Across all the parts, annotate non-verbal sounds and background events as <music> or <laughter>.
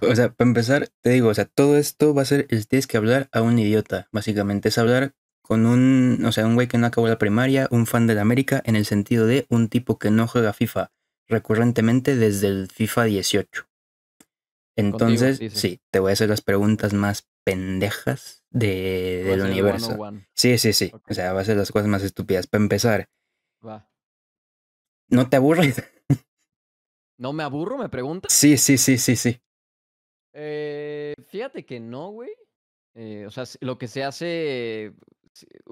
O sea, para empezar, te digo, o sea, todo esto va a ser el tienes que hablar a un idiota, básicamente. Es hablar con un, o sea, un güey que no acabó la primaria, un fan de la América, en el sentido de un tipo que no juega FIFA recurrentemente desde el FIFA 18. Entonces, sí, te voy a hacer las preguntas más pendejas de, del universo. Sí, sí, sí. O sea, va a ser las cosas más estúpidas. Para empezar, ¿no te aburres? <laughs> ¿No me aburro? ¿Me preguntas? Sí, sí, sí, sí, sí. Eh, fíjate que no, güey. Eh, o sea, lo que se hace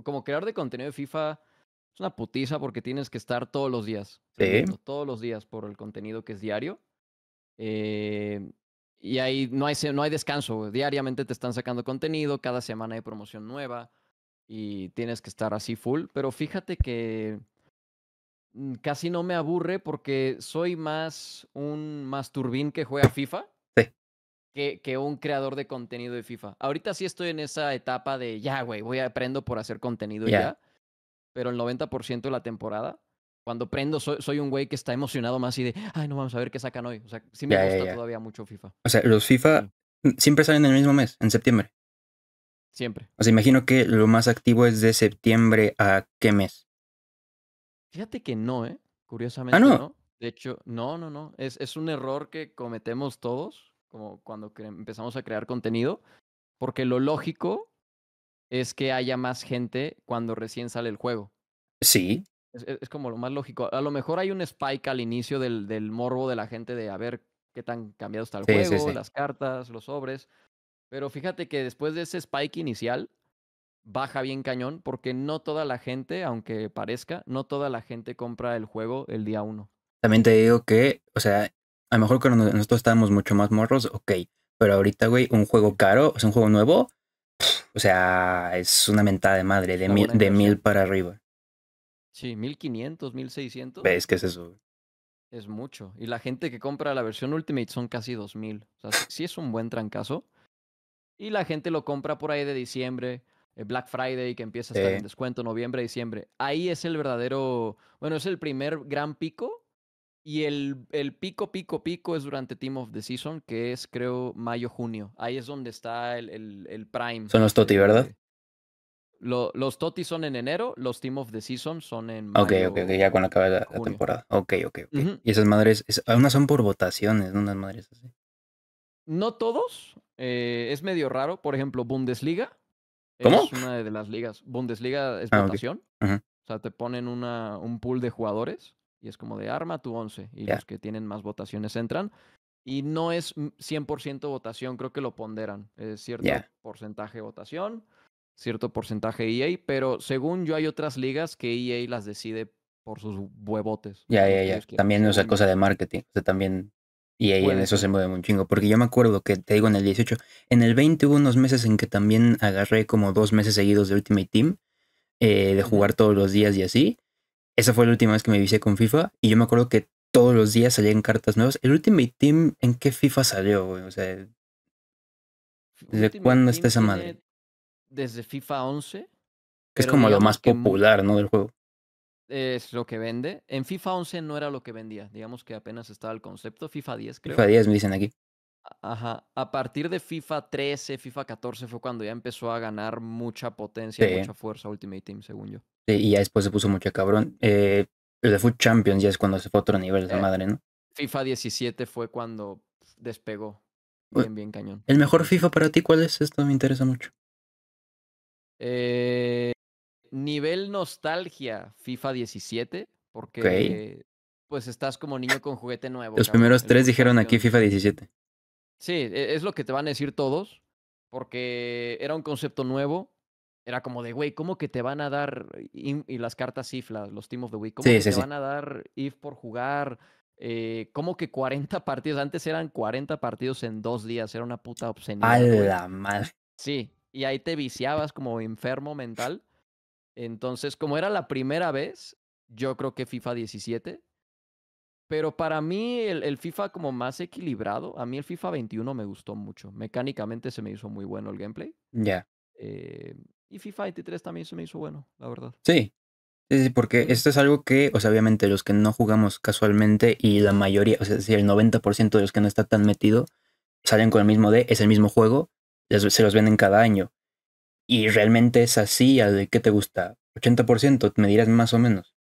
como crear de contenido de FIFA es una putiza porque tienes que estar todos los días. Todos los días por el contenido que es diario. Eh, y ahí no hay, no hay descanso. Diariamente te están sacando contenido, cada semana hay promoción nueva y tienes que estar así full. Pero fíjate que mm, casi no me aburre porque soy más un más turbín que juega FIFA que, un creador de contenido de FIFA. Ahorita sí estoy en esa etapa de ya, güey, voy a aprendo por hacer contenido ya. Pero el 90% de la temporada, cuando prendo, soy, un güey que está emocionado más y de, ay, no vamos a ver qué sacan hoy. O sea, sí me gusta todavía mucho FIFA. O sea, los FIFA siempre salen en el mismo mes, en septiembre. Siempre. O sea, imagino que lo más activo es de septiembre a qué mes. Fíjate que no, ¿eh? Ah, Curiosamente. no. no. De hecho, no, no, no. Es, es un error que cometemos todos como cuando empezamos a crear contenido, porque lo lógico es que haya más gente cuando recién sale el juego. Sí. Es, como lo más lógico. A lo mejor hay un spike al inicio del, del morbo de la gente de a ver qué tan cambiado está el juego, las cartas, los sobres. Pero fíjate que después de ese spike inicial, baja bien cañón porque no toda la gente, aunque parezca, no toda la gente compra el juego el día uno. También te digo que, o sea, a lo mejor cuando nosotros estábamos mucho más morros, ok. Pero ahorita, güey, un juego caro, es un juego nuevo, o sea, es una mentada de madre, de, mil, de mil para arriba. Sí, 1500, 1600. ¿Ves qué es eso? Es mucho. Y la gente que compra la versión Ultimate son casi dos mil. O sea, sí es un buen trancazo. Y la gente lo compra por ahí de diciembre, eh, Black Friday, que empieza a estar en descuento, noviembre, diciembre. Ahí es el verdadero, bueno, es el primer gran pico y el, el, pico, pico, pico es durante Team of the Season, que es creo mayo-junio. Ahí es donde está el, prime. Son los Toti, ¿verdad? los Toti son en enero, los Team of the Season son en mayo. Ok, ok, okay ya cuando acabe la, temporada. Ok, ok, Y esas madres, algunas son por votaciones, unas madres así. No todos, eh, es medio raro. Por ejemplo, Bundesliga. ¿Cómo? Es una de las ligas. Bundesliga es ah, votación. O sea, te ponen una, un pool de jugadores y es como de arma tu 11 y los que tienen más votaciones entran. Y no es 100% votación, creo que lo ponderan. Es cierto porcentaje votación, cierto porcentaje EA, pero según yo hay otras ligas que EA las decide por sus huevotes. Ya, ya, ya. También no una cosa de marketing. O sea, también EA en eso se mueve un chingo. Porque yo me acuerdo que, te digo, en el 18, en el 20 hubo unos meses en que también agarré como dos meses seguidos de Ultimate Team, eh, de jugar todos los días y así. Esa fue la última vez que me visé con FIFA y yo me acuerdo que todos los días salían cartas nuevas. ¿El Ultimate Team en qué FIFA salió, O sea, ¿de cuándo está esa madre? Desde FIFA 11. Que es como lo más popular, ¿no? Del juego. Es lo que vende. En FIFA 11 no era lo que vendía. Digamos que apenas estaba el concepto. FIFA 10, creo. FIFA 10 me dicen aquí. Ajá. A partir de FIFA 13, FIFA 14 fue cuando ya empezó a ganar mucha potencia, mucha fuerza Ultimate Team, según yo. Sí, y ya después se puso mucho cabrón. Eh, el de Foot Champions ya es cuando se fue a otro nivel de eh, madre, ¿no? FIFA 17 fue cuando despegó. Bien, bien cañón. ¿El mejor FIFA para ti cuál es? Esto me interesa mucho. Eh, nivel nostalgia, FIFA 17, porque pues estás como niño con juguete nuevo. Los primeros tres dijeron aquí FIFA 17. Sí, e, es lo que te van a decir todos, porque era un concepto nuevo. Era como de, güey, ¿cómo que te van a dar y, las cartas if, los Team of the Week? ¿Cómo que te van a dar if por jugar? Eh, ¿Cómo que 40 <laughs> partidos? Antes eran 40 partidos en dos días, era una puta obscenidad. A la madre. Sí, y ahí te viciabas como enfermo mental. Entonces, como era la primera vez, yo creo que FIFA 17 pero para mí el, FIFA como más equilibrado, a mí el FIFA 21 me gustó mucho. Mecánicamente se me hizo muy bueno el gameplay. Ya. Eh, y FIFA 23 también se me hizo bueno, la verdad. Sí. Sí, porque esto es algo que, o sea, obviamente los que no jugamos casualmente y la mayoría, o sea, si el 90% de los que no está tan metido salen con el mismo D, es el mismo juego, se los venden cada año. Y realmente es así, ¿al de qué te gusta? ¿80%? ¿Me dirás más o menos?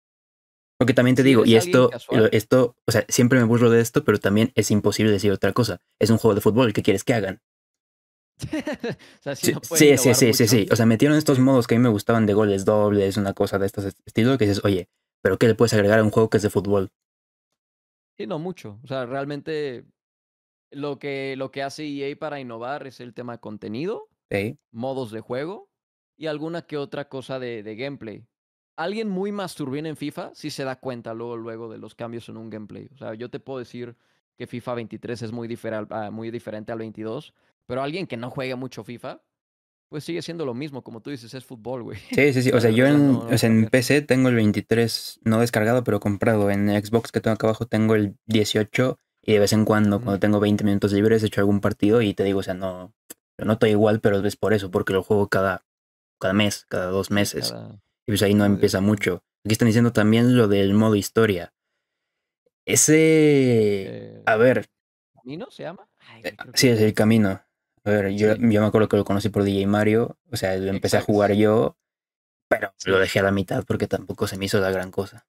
Porque también te digo, y esto, esto, o sea, siempre me burlo de esto, pero también es imposible decir otra cosa. Es un juego de fútbol, ¿qué quieres que hagan? <laughs> sí, sí, sí, sí, sí, O sea, metieron estos modos que a mí me gustaban de goles dobles, una cosa de estos estilos, que dices, oye, pero ¿qué le puedes agregar a un juego que es de fútbol? Sí, no mucho. O sea, realmente lo que, lo que hace EA para innovar es el tema contenido, modos de juego y alguna que otra cosa de gameplay alguien muy masturbino en FIFA sí se da cuenta luego, luego de los cambios en un gameplay. O sea, yo te puedo decir que FIFA 23 es muy, diferente ah, muy diferente al 22, pero alguien que no juega mucho FIFA, pues sigue siendo lo mismo, como tú dices, es fútbol, güey. Sí, sí, sí. O <laughs> sea, yo en, PC tengo el 23 no descargado, pero comprado. En Xbox que tengo acá abajo tengo el 18 y de vez en cuando, cuando tengo 20 minutos libres, he hecho algún partido y te digo, o sea, no, No estoy igual, pero es por eso, porque lo juego cada, cada mes, cada dos meses. Y pues ahí no empieza mucho. Aquí están diciendo también lo del modo historia. Ese. a eh, ver. ¿Camino se llama? Eh, sí, es el camino. A ver, yo, yo, me acuerdo que lo conocí por DJ Mario. O sea, lo empecé a jugar yo. Pero lo dejé a la mitad porque tampoco se me hizo la gran cosa.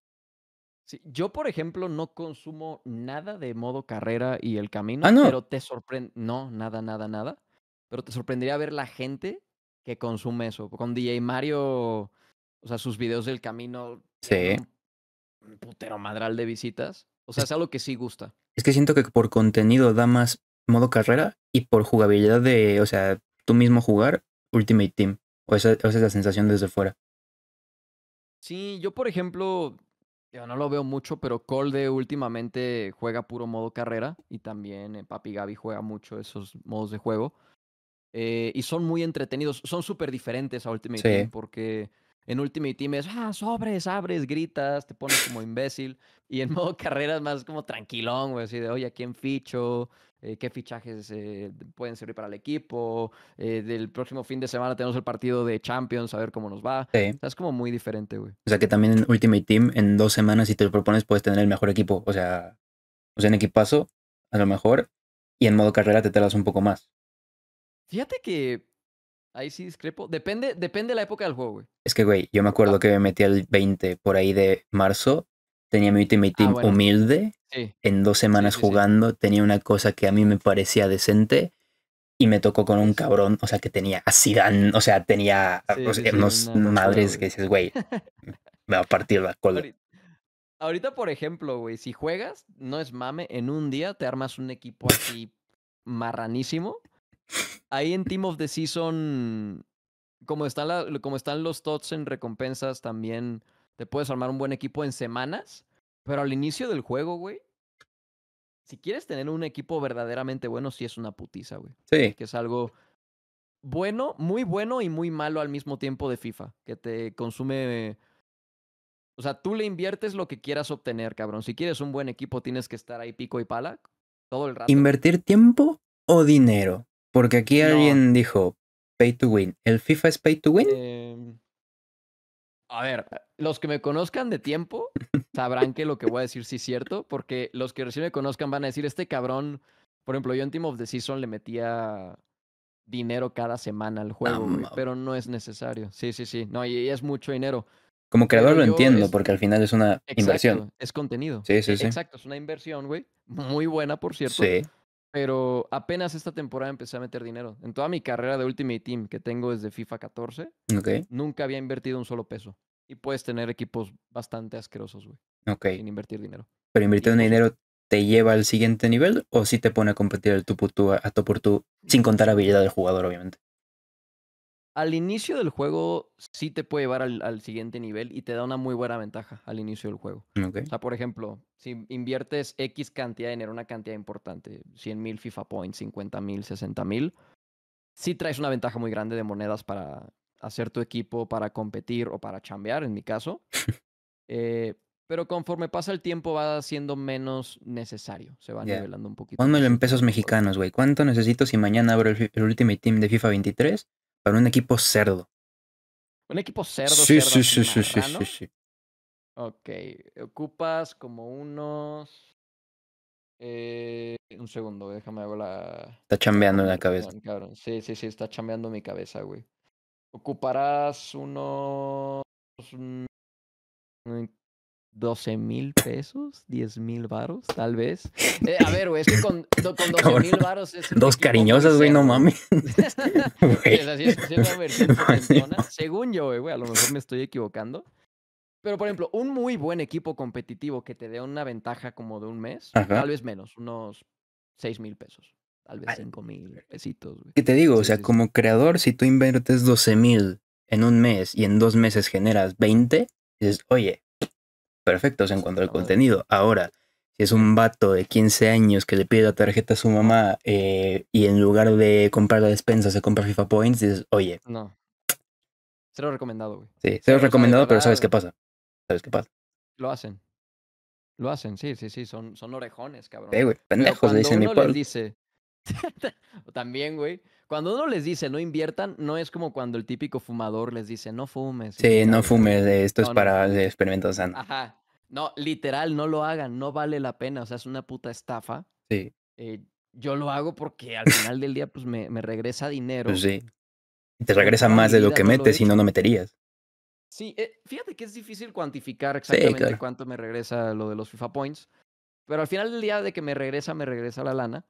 yo, por ejemplo, no consumo nada de modo carrera y el camino. Ah, pero te sorprende. No, nada, nada, nada. Pero te sorprendería ver la gente que consume eso. Con DJ Mario o sea, sus videos del camino. Sí. Un putero madral de visitas. O sea, es algo que sí gusta. Es que siento que por contenido da más modo carrera y por jugabilidad de, o sea, tú mismo jugar Ultimate Team. O esa, esa es la sensación desde fuera. Sí, yo por ejemplo, yo no lo veo mucho, pero Colde últimamente juega puro modo carrera y también eh, Papi Gaby juega mucho esos modos de juego. Eh, y son muy entretenidos, son súper diferentes a Ultimate Team porque en Ultimate Team es, ah, sobres, abres, gritas, te pones como imbécil. Y en <laughs> modo carrera es más como tranquilón, güey, así de, oye, ¿a quién ficho? Eh, ¿Qué fichajes eh, pueden servir para el equipo? Eh, del próximo fin de semana tenemos el partido de Champions, a ver cómo nos va. O sea, es como muy diferente, güey. O sea, que también en Ultimate Team, en dos semanas, si te lo propones, puedes tener el mejor equipo. O sea, o sea en equipazo, a lo mejor, y en modo carrera te tardas un poco más. Fíjate que Ahí sí discrepo. Depende, depende de la época del juego, güey. Es que, güey, yo me acuerdo que me metí al 20 por ahí de marzo. Tenía mi Ultimate ah, Team humilde. En dos semanas jugando. Tenía una cosa que a mí me parecía decente. Y me tocó con un cabrón, o sea, que tenía así o sea, tenía unos madres que dices, güey, me va a partir la cola. Ahorita, ahorita por ejemplo, güey, si juegas, no es mame, en un día te armas un equipo así marranísimo Ahí en Team of the Season, como están, los tots en recompensas, también te puedes armar un buen equipo en semanas. Pero al inicio del juego, güey, si quieres tener un equipo verdaderamente bueno, sí es una putiza, güey. Sí. Que es algo bueno, muy bueno y muy malo al mismo tiempo de FIFA, que te consume... O sea, tú le inviertes lo que quieras obtener, cabrón. Si quieres un buen equipo, tienes que estar ahí pico y pala todo el rato. ¿Invertir tiempo o dinero? Porque aquí alguien dijo, pay to win. ¿El FIFA es pay to win? Em, a ver, los que me conozcan de tiempo <laughs> sabrán que lo que voy a decir sí es cierto, porque los que recién me conozcan van a decir, este cabrón, por ejemplo, yo en Team of the Season le metía dinero cada semana al juego, pero no es necesario. Sí, sí, sí. No, y, es mucho dinero. Como creador lo entiendo, porque al final es una inversión. Es contenido. Sí, sí, e, sí. Exacto, es una inversión, güey. Muy buena, por cierto. Sí. Pero apenas esta temporada empecé a meter dinero. En toda mi carrera de Ultimate Team que tengo desde FIFA 14, nunca había invertido un solo peso. Y puedes tener equipos bastante asquerosos, güey. Okay. Sin invertir dinero. Pero invertir pues dinero te lleva al siguiente nivel o si te pone a competir el tu a, a tu por tu sin contar habilidad del jugador, obviamente al inicio del juego sí te puede llevar al, siguiente nivel y te da una muy buena ventaja al inicio del juego. Mm, o sea, por ejemplo, si inviertes X cantidad de dinero, una cantidad importante, 100 mil FIFA Points, 50 mil, 60 mil, sí traes una ventaja muy grande de monedas para hacer tu equipo, para competir o para chambear, en mi caso. <laughs> Eh, pero conforme pasa el tiempo va siendo menos necesario, se va nivelando un poquito. Pónmelo en pesos mexicanos, güey. ¿Cuánto necesito si mañana abro el, el Ultimate Team de FIFA 23? para un equipo cerdo. Un equipo cerdo. Sí, sí, sí, sí, sí, sí, Ok, ocupas como unos... Eh, un segundo, déjame hago la... Está chambeando en la cabeza. Sí, sí, sí, está chambeando mi cabeza, güey. Ocuparás unos... 12 mil pesos, 10 mil varos, tal vez. Eh, a ver, güey, es que con, <laughs> con 12 mil varos es... Dos cariñosas, güey, no mames. Según yo, güey, a lo mejor me estoy equivocando. Pero, por ejemplo, un muy buen equipo competitivo que te dé una ventaja como de un mes, tal vez menos, unos 6 mil pesos, tal vez 5 mil pesitos. ¿Qué te digo? o sea, como creador, si tú inviertes 12 mil en un mes y en dos meses generas 20, dices, oye, perfectos en cuanto al contenido. Ahora, si es un vato de 15 años que le pide la tarjeta a su mamá eh, y en lugar de comprar la despensa se compra FIFA Points, dices, oye. No. Cero recomendado, güey. Sí, cero recomendado, pero sabes qué pasa. Sabes qué pasa. Lo hacen. Lo hacen, sí, sí, sí. Son, son orejones, cabrón. Sí, güey, pendejos, le dicen dice, <laughs> También, güey. Cuando uno les dice no inviertan, no es como cuando el típico fumador les dice no fumes. Sí, no fumes, esto es para experimentos sanos. Ajá. No, literal, no lo hagan, no vale la pena. O sea, es una puta estafa. Sí. Eh, yo lo hago porque al final del día, pues me, me regresa pues dinero. sí. Te regresa más de lo que metes, si no, no meterías. Sí, eh, fíjate que es difícil cuantificar exactamente cuánto me regresa lo de los FIFA Points. Pero al final del día de que me regresa, me regresa la lana.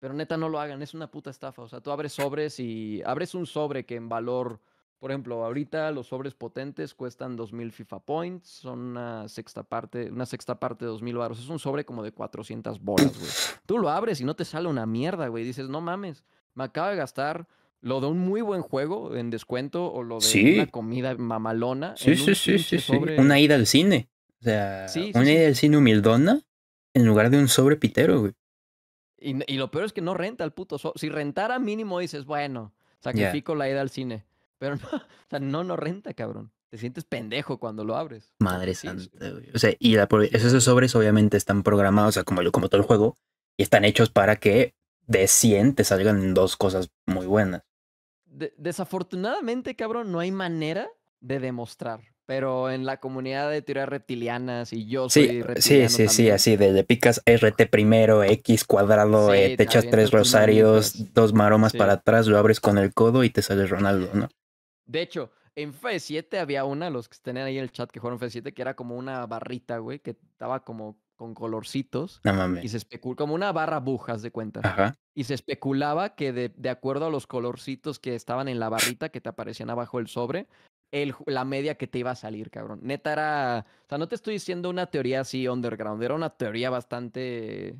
Pero neta, no lo hagan, es una puta estafa. O sea, tú abres sobres y abres un sobre que en valor, por ejemplo, ahorita los sobres potentes cuestan 2000 FIFA points, son una sexta parte, una sexta parte de 2000 baros. Es un sobre como de 400 bolas, güey. Tú lo abres y no te sale una mierda, güey. Dices, no mames, me acaba de gastar lo de un muy buen juego en descuento o lo de una comida mamalona. Sí, sí, sí, sí, Una ida al cine. O sea, una ida al cine humildona en lugar de un sobre pitero, güey. Y, lo peor es que no renta el puto Si rentara mínimo dices, bueno, sacrifico la ida al cine. Pero <laughs> no, o sea, no, no renta, cabrón. Te sientes pendejo cuando lo abres. Madre santa, O sea, y esos sobres obviamente están programados, o sea, como, como todo el juego, y están hechos para que de 100 te salgan dos cosas muy buenas. desafortunadamente, cabrón, no hay manera de demostrar pero en la comunidad de teorías reptilianas y yo soy sí, Sí, sí, sí, así de picas RT primero, X cuadrado, eh, te echas tres rosarios, pues, dos maromas para atrás, lo abres con el codo y te sale Ronaldo, ¿no? De hecho, en F7 había una, los que tenían ahí en el chat que jugaron F7, que era como una barrita, güey, que estaba como con colorcitos. No mames. Y se especulaba, como una barra bujas de cuenta. Ajá. Y se especulaba que de, de, acuerdo a los colorcitos que estaban en la barrita que te aparecían abajo el sobre, la media que te iba a salir, cabrón. Neta era. O sea, no te estoy diciendo una teoría así underground, era una teoría bastante.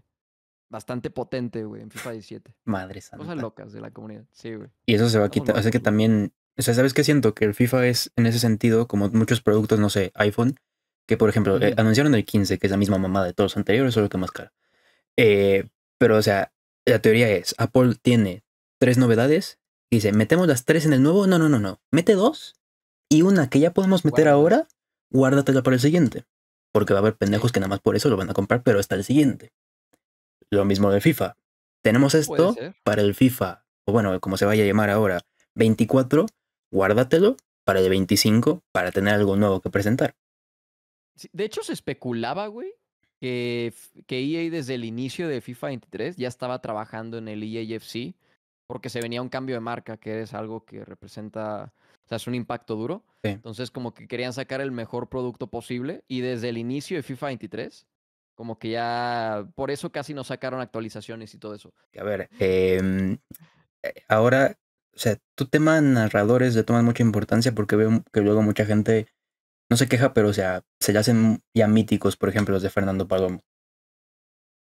Bastante potente, güey, en FIFA 17. Madre Cosas locas de la comunidad. Sí, güey. Y eso se va a quitar. O sea que también. O sea, ¿sabes qué siento? Que el FIFA es, en ese sentido, como muchos productos, no sé, iPhone, que por ejemplo, eh, anunciaron el 15, que es la misma mamada de todos los anteriores, solo que más cara. Eh, pero, o sea, la teoría es: Apple tiene tres novedades y dice, ¿metemos las tres en el nuevo? No, no, no, no. Mete dos y una que ya podemos meter ahora, guárdatela para el siguiente. Porque va a haber pendejos que nada más por eso lo van a comprar, pero está el siguiente. Lo mismo de FIFA. Tenemos esto para el FIFA, o bueno, como se vaya a llamar ahora, 24, guárdatelo para el 25 para tener algo nuevo que presentar. De hecho, se especulaba, güey, que, que EA desde el inicio de FIFA 23 ya estaba trabajando en el EAFC porque se venía un cambio de marca, que es algo que representa o sea, es un impacto duro. Entonces, como que querían sacar el mejor producto posible. Y desde el inicio de FIFA 23, como que ya. Por eso casi no sacaron actualizaciones y todo eso. A ver, em, eh, ahora, o sea, tu tema narradores le toman mucha importancia porque veo que luego mucha gente no se queja, pero o sea, se le hacen ya míticos, por ejemplo, los de Fernando Palomo.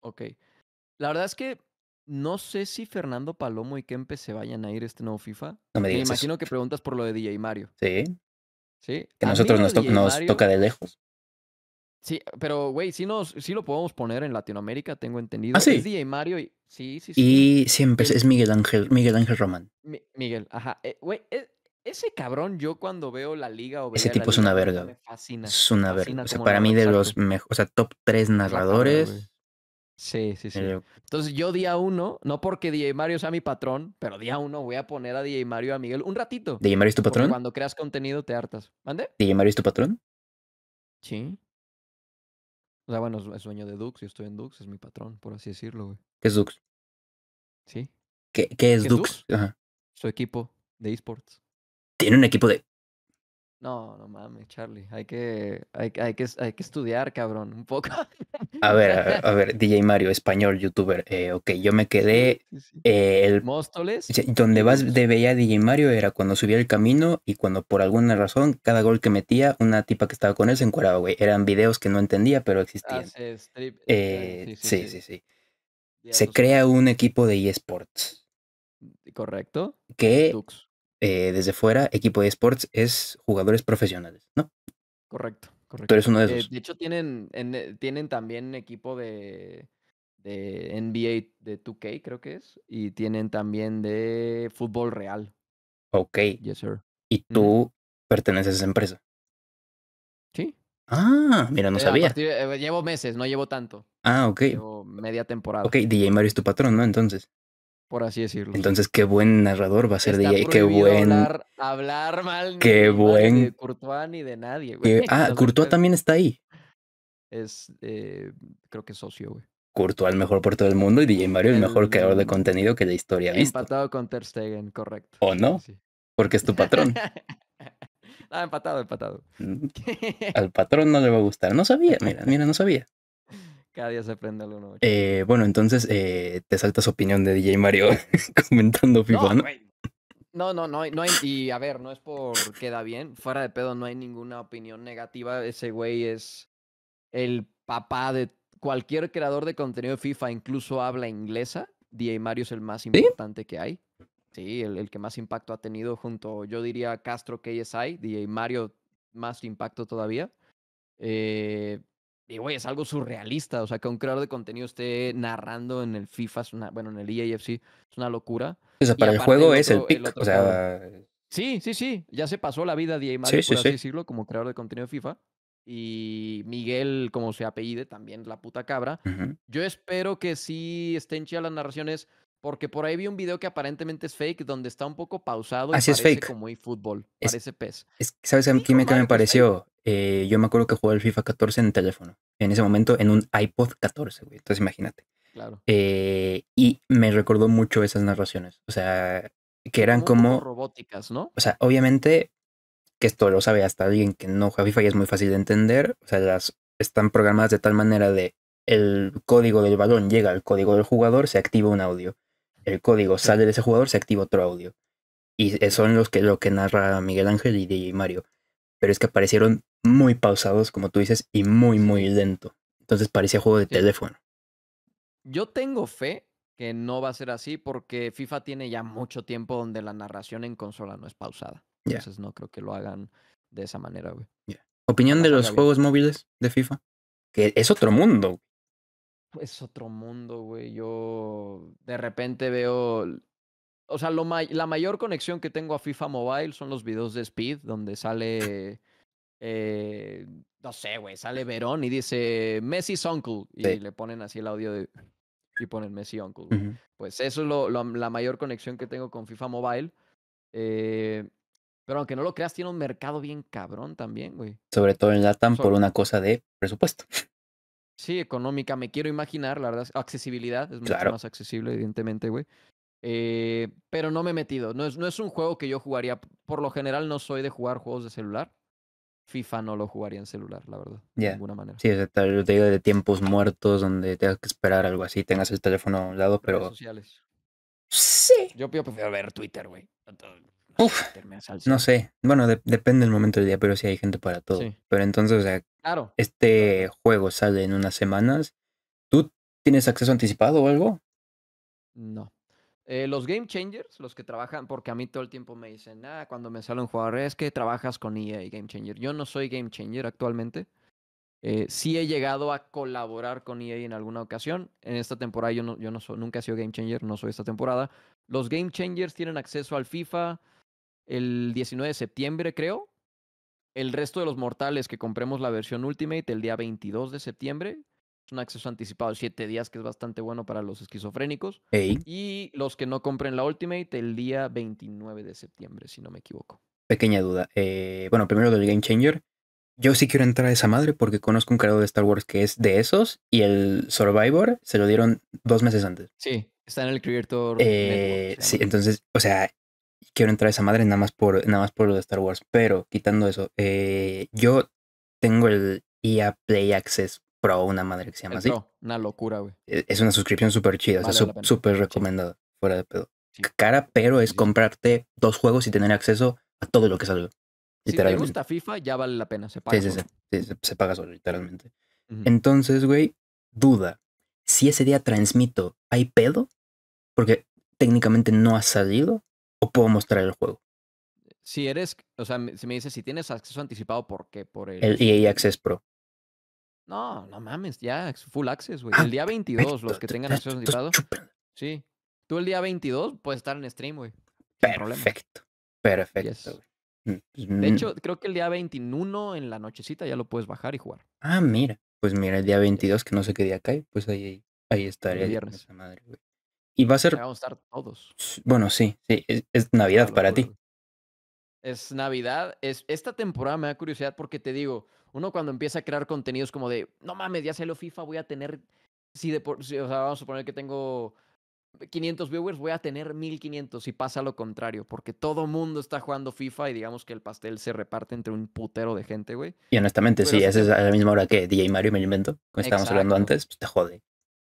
Ok. La verdad es que no sé si Fernando Palomo y Kempe se vayan a ir este nuevo FIFA. No me, digas me imagino que preguntas por lo de DJ Mario. Sí. Sí. Que a nosotros nos, nos, toca de lejos. Sí, pero güey, sí, sí lo podemos poner en Latinoamérica, tengo entendido. Ah, sí. Es DJ Mario y. Sí, sí, sí. Y siempre es Miguel Ángel, Miguel Ángel Román. Miguel, ajá. Eh, güey, e, ese cabrón, yo cuando veo la liga o Ese tipo es una verga. Es una verga. O sea, para mí, de los mejores. O sea, top tres narradores. Sí, sí, sí. Eh, Entonces yo día uno, no porque DJ Mario sea mi patrón, pero día uno voy a poner a DJ Mario a Miguel un ratito. ¿DJ Mario es tu patrón? cuando creas contenido te hartas. ¿Mande? ¿DJ Mario es tu patrón? Sí. O sea, bueno, es dueño de Dux, yo estoy en Dux, es mi patrón, por así decirlo, güey. ¿Qué es Dux? Sí. ¿Qué, es Dux? Es Dux? Su equipo de esports. ¿Tiene un equipo de no, no mames, Charlie. Hay que, hay, que, hay que estudiar, cabrón, un poco. A ver, a ver, <laughs> DJ Mario, español, youtuber. Eh, ok, yo me quedé. Eh, Móstoles. Donde vas de veía DJ Mario era cuando subía el camino y cuando por alguna razón, cada gol que metía, una tipa que estaba con él se encuadraba, güey. Eran videos que no entendía, pero existían. Eh, eh, sí, sí, sí, sí. Se crea un equipo de eSports. Correcto. Que. Eh, desde fuera, equipo de esports es jugadores profesionales, ¿no? Correcto, correcto. Tú eres uno de eh, esos. de hecho, tienen, eh, tienen también equipo de, de NBA de 2K, creo que es, y tienen también de fútbol real. Ok. Yes, sir. Y tú perteneces a esa empresa. Sí. Ah, mira, no sabía. llevo meses, no llevo tanto. Ah, ok. Llevo media temporada. Ok, DJ Mario es tu patrón, ¿no? Entonces por así decirlo. Entonces, qué buen narrador va a ser DJ, qué buen... Hablar, mal qué de Courtois ni de nadie, güey. <laughs> Ah, también está ahí. Es, eh, creo que es socio, güey. Courtois el mejor por todo el mundo y DJ Mario el, mejor creador de contenido que la historia ha visto. Empatado con Ter Stegen, correcto. ¿O no? Porque es tu patrón. ah, <laughs> empatado, empatado. Mm, <laughs> al patrón no le va a gustar. No sabía, mira, mira, no sabía. Cada se aprende eh, bueno, entonces eh, te saltas opinión de DJ Mario <laughs> comentando FIFA, ¿no? No, no, no, no hay, y a ver, no es por queda bien, fuera de pedo no hay ninguna opinión negativa, ese güey es el papá de cualquier creador de contenido de FIFA, incluso habla inglesa, DJ Mario es el más importante que hay, sí, el, el, que más impacto ha tenido junto, yo diría Castro KSI, DJ Mario más impacto todavía, eh, y güey, es algo surrealista. O sea, que un creador de contenido esté narrando en el FIFA, bueno, en el EAFC, es una locura. O sea, para el juego es el pick. o sea, eh, sí, sí, sí. Ya se pasó la vida de Madrid, por así decirlo, como creador de contenido de FIFA. Y Miguel, como se apellide, también la puta cabra. Yo espero que sí estén chidas las narraciones. Porque por ahí vi un video que aparentemente es fake, donde está un poco pausado. Así es fake. Como hay fútbol, parece pez. ¿Sabes qué me, pareció? Eh, yo me acuerdo que jugaba el FIFA 14 en el teléfono. En ese momento, en un iPod 14, güey. Entonces, imagínate. Claro. Eh, y me recordó mucho esas narraciones. O sea, que eran como, robóticas, ¿no? O sea, obviamente, que esto lo sabe hasta alguien que no juega FIFA y es muy fácil de entender. O sea, las están programadas de tal manera de el código del balón llega al código del jugador, se activa un audio el código sale de ese jugador, se activa otro audio. Y son los que, lo que narra Miguel Ángel y DJ Mario. Pero es que aparecieron muy pausados, como tú dices, y muy, muy lento. Entonces parecía juego de teléfono. Yo tengo fe que no va a ser así porque FIFA tiene ya mucho tiempo donde la narración en consola no es pausada. Entonces no creo que lo hagan de esa manera, güey. Opinión de los juegos móviles de FIFA, que es otro mundo es otro mundo, güey. Yo de repente veo. O sea, lo la mayor conexión que tengo a FIFA Mobile son los videos de Speed, donde sale. Eh, no sé, güey. Sale Verón y dice Messi's Uncle. Y le ponen así el audio de. Y ponen Messi Uncle. Pues eso es lo, la mayor conexión que tengo con FIFA Mobile. Eh, pero aunque no lo creas, tiene un mercado bien cabrón también, güey. Sobre todo en LATAM por una cosa de presupuesto. Sí, económica, me quiero imaginar, la verdad, accesibilidad, es mucho más accesible, evidentemente, güey. Eh, pero no me he metido, no es, no es un juego que yo jugaría, por lo general no soy de jugar juegos de celular. FIFA no lo jugaría en celular, la verdad, de ninguna manera. Sí, es de, de tiempos muertos donde tengas que esperar algo así, tengas el teléfono a un lado, pero... sociales. Sí. Yo prefiero ver Twitter, güey no sé. Bueno, depende del momento del día, pero sí hay gente para todo. Pero entonces, este juego sale en unas semanas. ¿Tú tienes acceso anticipado o algo? No. Eh, los game changers, los que trabajan, porque a mí todo el tiempo me dicen, ah, cuando me sale un jugador, es que trabajas con EA y Game Changer. Yo no soy Game Changer actualmente. Eh, sí he llegado a colaborar con EA en alguna ocasión. En esta temporada yo, no, yo no soy, nunca he sido Game Changer, no soy esta temporada. Los Game Changers tienen acceso al FIFA, el 19 de septiembre, creo. El resto de los mortales que compremos la versión Ultimate el día 22 de septiembre. Es un acceso anticipado de 7 días, que es bastante bueno para los esquizofrénicos. Y los que no compren la Ultimate el día 29 de septiembre, si no me equivoco. Pequeña duda. Eh, bueno, primero del Game Changer. Yo sí quiero entrar a esa madre porque conozco un creador de Star Wars que es de esos y el Survivor se lo dieron dos meses antes. Sí, está en el Creator. Eh, sí, entonces, o sea, quiero entrar a esa madre nada más por, nada más por lo de Star Wars. Pero quitando eso, eh, yo tengo el EA Play Access Pro, una madre que se llama así. una locura, güey. E, es una suscripción súper chida, súper recomendada, fuera de pedo. Cara, pero es comprarte dos juegos y tener acceso a todo lo que salió. Si te gusta FIFA, ya vale la pena, se paga. Sí, sí, sí, se, paga solo, literalmente. Entonces, güey, duda. Si ese día transmito, ¿hay pedo? Porque técnicamente no ha salido o puedo mostrar el juego. Si eres, o sea, si me dices si tienes acceso anticipado, ¿por qué? Por el, EA e este? Access Pro. No, no mames, ya, full access, güey. Ah, el día 22, los que tengan acceso anticipado. Sí. Tú el día 22 puedes estar en stream, güey. Perfecto, perfecto, De mm, mm, hecho, mm. creo que el día 21 en la nochecita ya lo puedes bajar y jugar. Ah, mira. Pues mira, el día 22, que no sé qué día cae, pues ahí, ahí estaría. viernes. madre, güey. Y va a ser. a estar todos. Bueno, sí, sí es, Navidad para ti. Es Navidad. Es, esta temporada me da curiosidad porque te digo, uno cuando empieza a crear contenidos como de, no mames, ya lo FIFA, voy a tener. Si de o sea, vamos a suponer que tengo 500 viewers, voy a tener 1500 y pasa lo contrario, porque todo mundo está jugando FIFA y digamos que el pastel se reparte entre un putero de gente, güey. Y honestamente, sí, es a la misma hora que DJ Mario me invento, como estábamos hablando antes, pues te jode.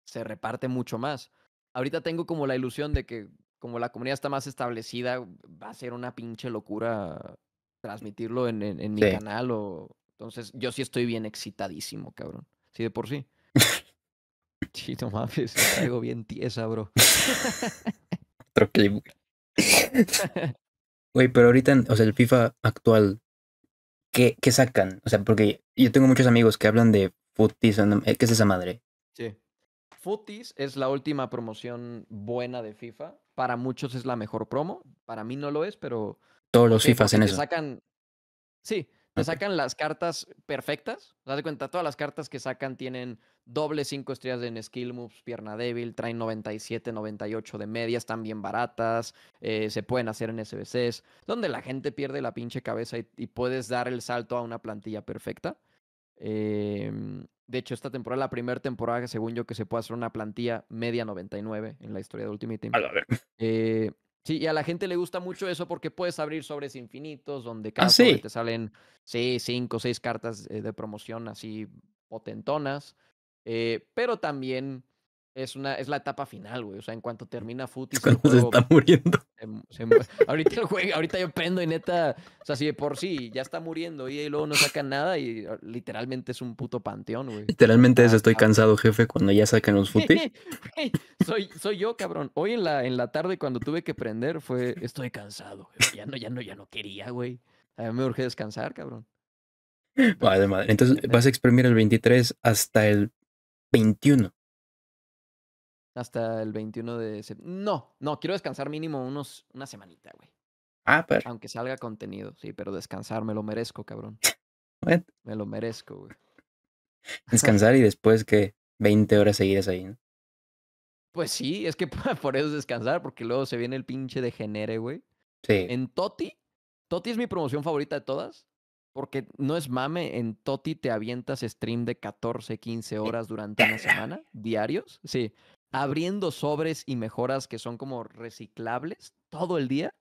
Se reparte mucho más ahorita tengo como la ilusión de que como la comunidad está más establecida, va a ser una pinche locura transmitirlo en, en, mi canal o... Entonces, yo sí estoy bien excitadísimo, cabrón. Sí, de por sí. chito <laughs> mames, bien tiesa, bro. <laughs> Otro <laughs> Güey, pero ahorita, o sea, el FIFA actual, ¿qué, sacan? O sea, porque yo tengo muchos amigos que hablan de footies, ¿qué es esa madre? Futis es la última promoción buena de FIFA. Para muchos es la mejor promo. Para mí no lo es, pero. Todos los FIFAs en te eso. Sacan... Sí, te sacan las cartas perfectas. Te das cuenta, todas las cartas que sacan tienen doble 5 estrellas en skill moves, pierna débil, traen 97, 98 de medias, están bien baratas, eh, se pueden hacer en SBCs, donde la gente pierde la pinche cabeza y puedes dar el salto a una plantilla perfecta. Em, de hecho, esta temporada, la primera temporada, según yo, que se puede hacer una plantilla media 99 en la historia de Ultimate Team. Eh, sí, y a la gente le gusta mucho eso porque puedes abrir sobres infinitos, donde ah, cada te salen cinco o seis cartas eh, de promoción así potentonas. Eh, pero también es, una, es la etapa final, güey. O sea, en cuanto mm. termina fútbol. <laughs> se está muriendo. ahorita ahorita, ahorita yo prendo y neta, o sea, si de por sí ya está muriendo y, luego no sacan nada y ah, literalmente es un puto panteón, güey. Literalmente es, ah, estoy ah. cansado, jefe, cuando ya sacan los <laughs> Futis. soy, soy yo, cabrón. Hoy en la, en la tarde cuando tuve que prender fue, estoy cansado, Ya no, ya no, ya no quería, güey. A mí me urge descansar, cabrón. Vale, madre. Entonces vas a exprimir el 23 hasta el 21 hasta el 21 de septiembre. No, no, quiero descansar mínimo unos, una semanita, güey. Ah, pero. Aunque salga contenido, sí, pero descansar, me lo merezco, cabrón. <laughs> Me lo merezco, güey. Descansar y <laughs> después que 20 horas seguidas ahí, ¿no? Pues sí, es que <laughs> por eso es descansar, porque luego se viene el pinche de genere, güey. Sí. En Toti, Toti es mi promoción favorita de todas, porque no es mame, en Toti te avientas stream de 14, 15 horas durante una semana, diarios. Sí, abriendo sobres y mejoras que son como reciclables todo el día.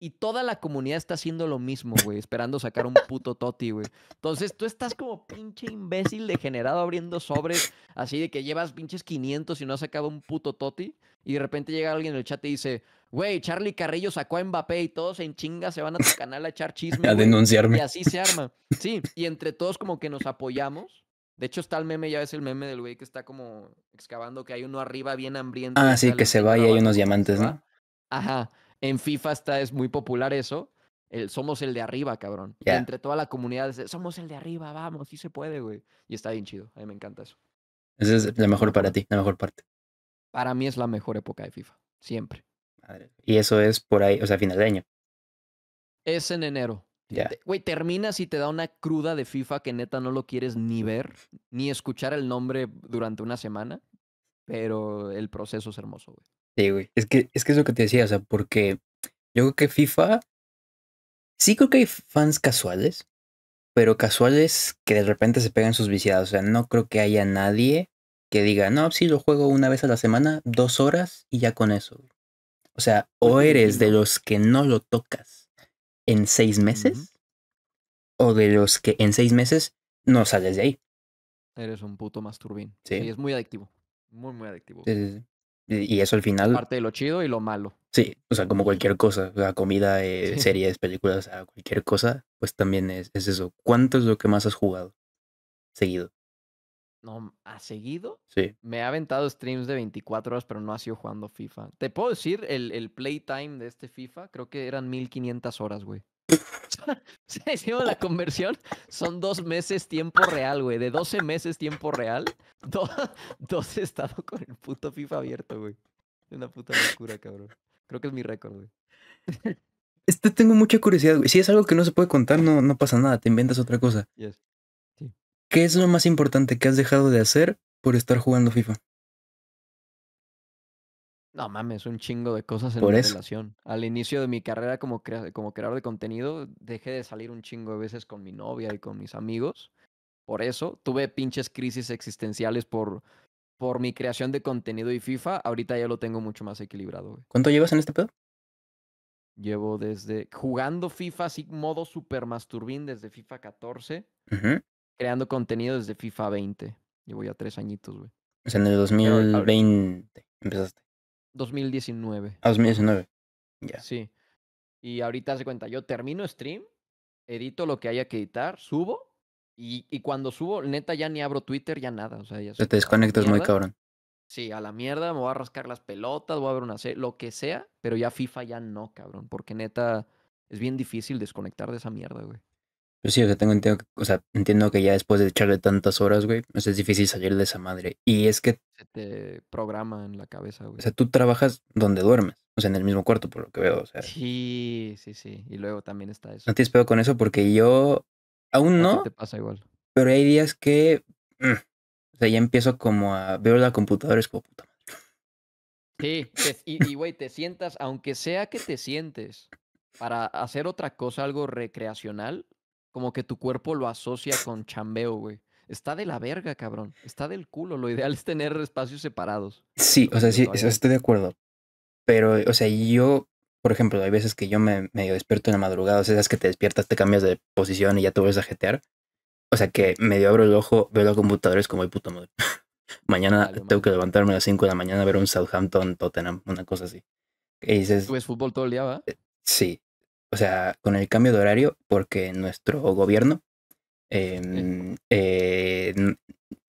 Y toda la comunidad está haciendo lo mismo, güey, esperando sacar un puto toti, güey. Entonces tú estás como pinche imbécil degenerado abriendo sobres, así de que llevas pinches 500 y no has sacado un puto toti. Y de repente llega alguien en el chat y dice, güey, Charlie Carrillo sacó a Mbappé y todos en chinga se van a tu canal a echar chisme. A denunciarme. Y así se arma. Sí, y entre todos como que nos apoyamos de hecho, está el meme, ya ves el meme del güey que está como excavando, que hay uno arriba bien hambriento. Ah, sí, que se va y hay unos diamantes, ¿no? Ajá. En FIFA está, es muy popular eso. El, somos el de arriba, cabrón. Entre toda la comunidad, somos el de arriba, vamos, sí se puede, güey. Y está bien chido, a mí me encanta eso. Esa es la mejor para ti, la mejor parte. Para mí es la mejor época de FIFA, siempre. Y eso es por ahí, o sea, final de año. Es en enero. Güey, terminas y te da una cruda de FIFA que neta no lo quieres ni ver, ni escuchar el nombre durante una semana, pero el proceso es hermoso, güey. Sí, güey. Es que, es lo que te decía, o sea, porque yo creo que FIFA, sí creo que hay fans casuales, pero casuales que de repente se pegan sus viciadas. O sea, no creo que haya nadie que diga, no, sí lo juego una vez a la semana, dos horas y ya con eso. O sea, pues o eres de los que no lo tocas en seis meses, o de los que en seis meses no sales de ahí. Eres un puto masturbín. Sí. es muy adictivo. Muy, muy adictivo. y eso al final. Parte de lo chido y lo malo. Sí, o sea, como cualquier cosa, la comida, <laughs> eh, series, películas, cualquier cosa, pues también es eso. ¿Cuánto es lo que más has jugado seguido? no, ha seguido. Sí. Me ha aventado streams de 24 horas, pero no ha sido jugando FIFA. Te puedo decir el, playtime de este FIFA, creo que eran 1500 horas, güey. ha hicimos <laughs> la conversión, son dos meses tiempo real, güey. De 12 meses tiempo real, do, <laughs> dos he estado con el puto FIFA abierto, güey. Una puta locura, cabrón. Creo que es mi récord, güey. Este tengo mucha curiosidad, güey. Si es algo que no se puede contar, no, no pasa nada, te inventas otra cosa. Yes. ¿Qué es lo más importante que has dejado de hacer por estar jugando FIFA? No mames, un chingo de cosas en relación. Al inicio de mi carrera como, como creador de contenido, dejé de salir un chingo de veces con mi novia y con mis amigos. Por eso tuve pinches crisis existenciales por, por mi creación de contenido y FIFA. Ahorita ya lo tengo mucho más equilibrado, ¿Cuánto llevas en este pedo? Llevo desde jugando FIFA, así modo super masturbín desde FIFA 14 creando contenido desde FIFA 20. Llevo ya tres añitos, güey. O sea, en el 2020 empezaste. 2019. Ah, 2019. Ya. Sí. Y ahorita se cuenta, yo termino stream, edito lo que haya que editar, subo. Y, y cuando subo, neta, ya ni abro Twitter, ya nada. O sea, ya te desconectas muy cabrón. Sí, a la mierda, me voy a rascar las pelotas, voy a ver una serie, lo que sea, pero ya FIFA ya no, cabrón, porque neta es bien difícil desconectar de esa mierda, güey. Yo pues sí, o sea, tengo, entiendo, o entiendo que ya después de echarle tantas horas, güey, pues, es difícil salir de esa madre. Y es que... Se te programa en la cabeza, güey. O sea, tú trabajas donde duermes, o sea, en el mismo cuarto, por lo que veo, o sea. Sí, sí, sí. Y luego también está eso. No te espero con eso porque yo aún no. Te pasa igual. Pero hay días que... Mm, o sea, ya empiezo como a... Veo la computadora, es como puta madre. Sí, y güey, te sientas, aunque sea que te sientes para hacer otra cosa, algo recreacional, como que tu cuerpo lo asocia con chambeo, güey. Está de la verga, cabrón. Está del culo. Lo ideal es tener espacios separados. Sí, o sea, sí, estoy de acuerdo. Pero, o sea, yo, por ejemplo, hay veces que yo me medio despierto en la madrugada. O sea, esas que te despiertas, te cambias de posición y ya te vuelves a jetear. O sea, que medio abro el ojo, veo la computadora, es como, el puto madre. <laughs> mañana tengo que levantarme a las 5 de la mañana a ver un Southampton, Tottenham, una cosa así. Y dices... Tú ves fútbol todo el día, ¿va? Eh, sí o sea, con el cambio de horario, porque nuestro gobierno em, eh,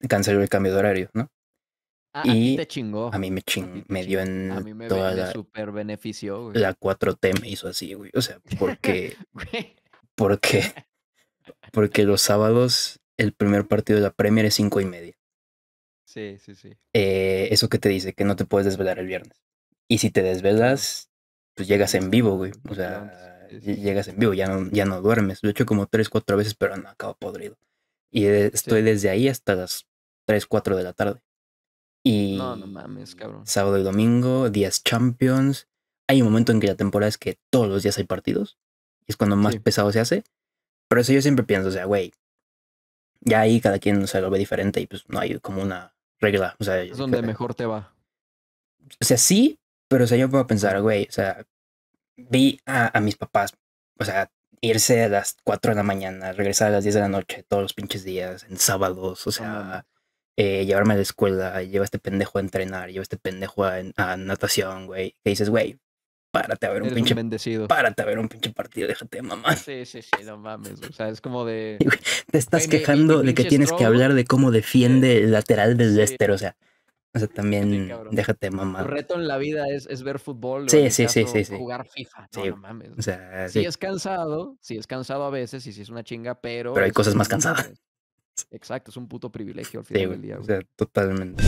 canceló el cambio de horario, ¿no? Ah, y A mí me ching, me dio en toda la super beneficio, güey. La 4T me hizo así, güey. O sea, porque <laughs> porque porque los sábados el primer partido de la Premier es cinco y media. Sí, sí, sí. Eh, eso que te dice que no te puedes desvelar el viernes. Y si te desvelas, pues llegas en vivo, güey. O sea, llegas en vivo, ya no, ya no duermes. Lo he hecho como tres, cuatro veces, pero no acabo podrido. Y estoy desde ahí hasta las 3, 4 de la tarde. Y no, no mames, cabrón. Sábado y domingo, días Champions. Hay un momento en que la temporada es que todos los días hay partidos. Y es cuando más pesado se hace. Pero eso yo siempre pienso, o sea, güey, ya ahí cada quien se lo ve diferente y pues no hay como una regla. O sea, es donde mejor te va. O sea, sí, pero o sea, yo puedo pensar, güey, o sea, vi a, mis papás, o sea, irse a las 4 de la mañana, regresar a las 10 de la noche, todos los pinches días, en sábados, o sea, eh, llevarme a la escuela, lleva este pendejo a entrenar, lleva este pendejo a, natación, güey. Que dices, güey, párate a ver un pinche. bendecido. Párate a ver un pinche partido, déjate mamá. <laughs> Sí, sí, sí, no mames. O sea, es como de. Te estás quejando de que tienes que hablar de cómo defiende eh, el lateral del Lester, o sea. O sea, también déjate mamar. Tu reto en la vida es, ver fútbol. Sí, este sí, sí, Jugar FIFA. No, mames. O sea, sí. es cansado, sí es cansado a veces y sí es una chinga, pero. Pero hay cosas más cansadas. Exacto, es un puto privilegio al final del día. O sea, totalmente.